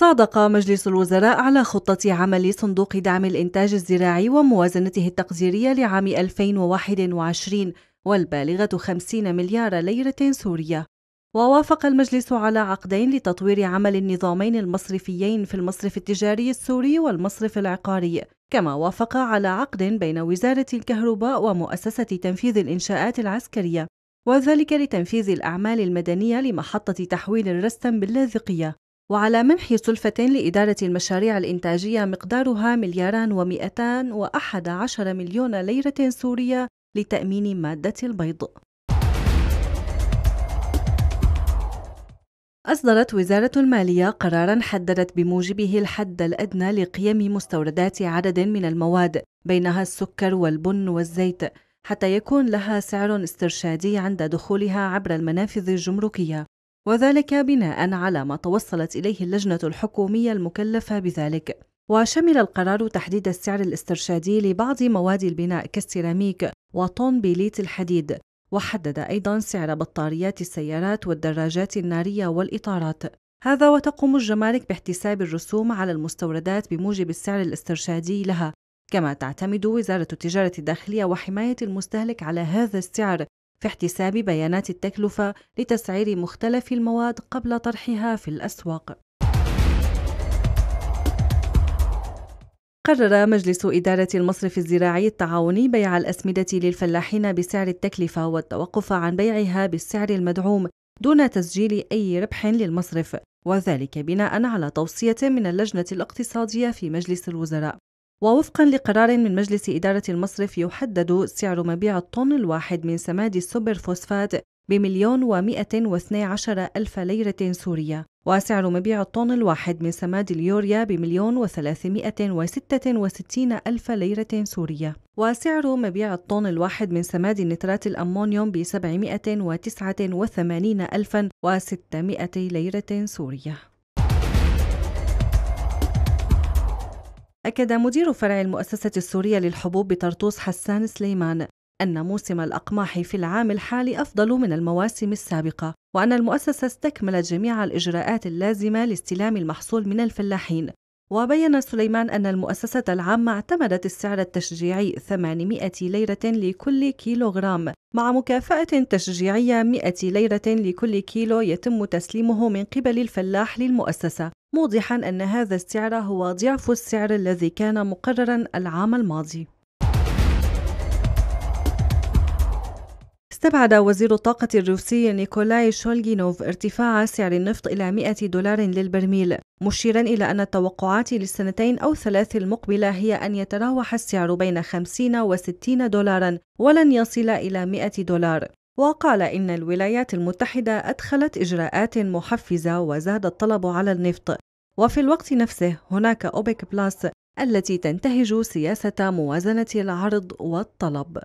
صادق مجلس الوزراء على خطة عمل صندوق دعم الإنتاج الزراعي وموازنته التقديرية لعام 2021 والبالغة 50 مليار ليرة سورية ووافق المجلس على عقدين لتطوير عمل النظامين المصرفيين في المصرف التجاري السوري والمصرف العقاري كما وافق على عقد بين وزارة الكهرباء ومؤسسة تنفيذ الإنشاءات العسكرية وذلك لتنفيذ الأعمال المدنية لمحطة تحويل الرستم باللاذقية وعلى منح سلفة لإدارة المشاريع الإنتاجية مقدارها ملياران ومئتان وأحد عشر مليون ليرة سورية لتأمين مادة البيض أصدرت وزارة المالية قراراً حددت بموجبه الحد الأدنى لقيم مستوردات عدد من المواد بينها السكر والبن والزيت حتى يكون لها سعر استرشادي عند دخولها عبر المنافذ الجمركية وذلك بناء على ما توصلت إليه اللجنة الحكومية المكلفة بذلك وشمل القرار تحديد السعر الاسترشادي لبعض مواد البناء كالسيراميك وطن بليت الحديد وحدد أيضا سعر بطاريات السيارات والدراجات النارية والإطارات هذا وتقوم الجمارك باحتساب الرسوم على المستوردات بموجب السعر الاسترشادي لها كما تعتمد وزارة التجارة الداخلية وحماية المستهلك على هذا السعر في احتساب بيانات التكلفة لتسعير مختلف المواد قبل طرحها في الأسواق. قرر مجلس إدارة المصرف الزراعي التعاوني بيع الأسمدة للفلاحين بسعر التكلفة والتوقف عن بيعها بالسعر المدعوم دون تسجيل أي ربح للمصرف، وذلك بناء على توصية من اللجنة الاقتصادية في مجلس الوزراء. ووفقا لقرار من مجلس إدارة المصرف يحدد سعر مبيع الطن الواحد من سماد السوبر فوسفات بمليون ومائة واثني عشر ألف ليرة سورية وسعر مبيع الطن الواحد من سماد اليوريا بمليون وثلاثمائة وستة وستين ألف ليرة سورية وسعر مبيع الطن الواحد من سماد نترات الأمونيوم بسبعمائة وتسعة وثمانين ألفا وستمائة ليرة سورية أكد مدير فرع المؤسسة السورية للحبوب بطرطوس حسان سليمان أن موسم الأقماح في العام الحالي أفضل من المواسم السابقة، وأن المؤسسة استكملت جميع الإجراءات اللازمة لاستلام المحصول من الفلاحين. وبين سليمان أن المؤسسة العامة اعتمدت السعر التشجيعي 800 ليرة لكل كيلوغرام مع مكافأة تشجيعية 100 ليرة لكل كيلو يتم تسليمه من قبل الفلاح للمؤسسة موضحا أن هذا السعر هو ضعف السعر الذي كان مقررا العام الماضي استبعد وزير الطاقة الروسي نيكولاي شولغينوف ارتفاع سعر النفط إلى 100 دولار للبرميل مشيرا إلى أن التوقعات للسنتين أو ثلاث المقبلة هي أن يتراوح السعر بين 50 و 60 دولارا ولن يصل إلى 100 دولار وقال إن الولايات المتحدة أدخلت إجراءات محفزة وزاد الطلب على النفط وفي الوقت نفسه هناك أوبك بلاس التي تنتهج سياسة موازنة العرض والطلب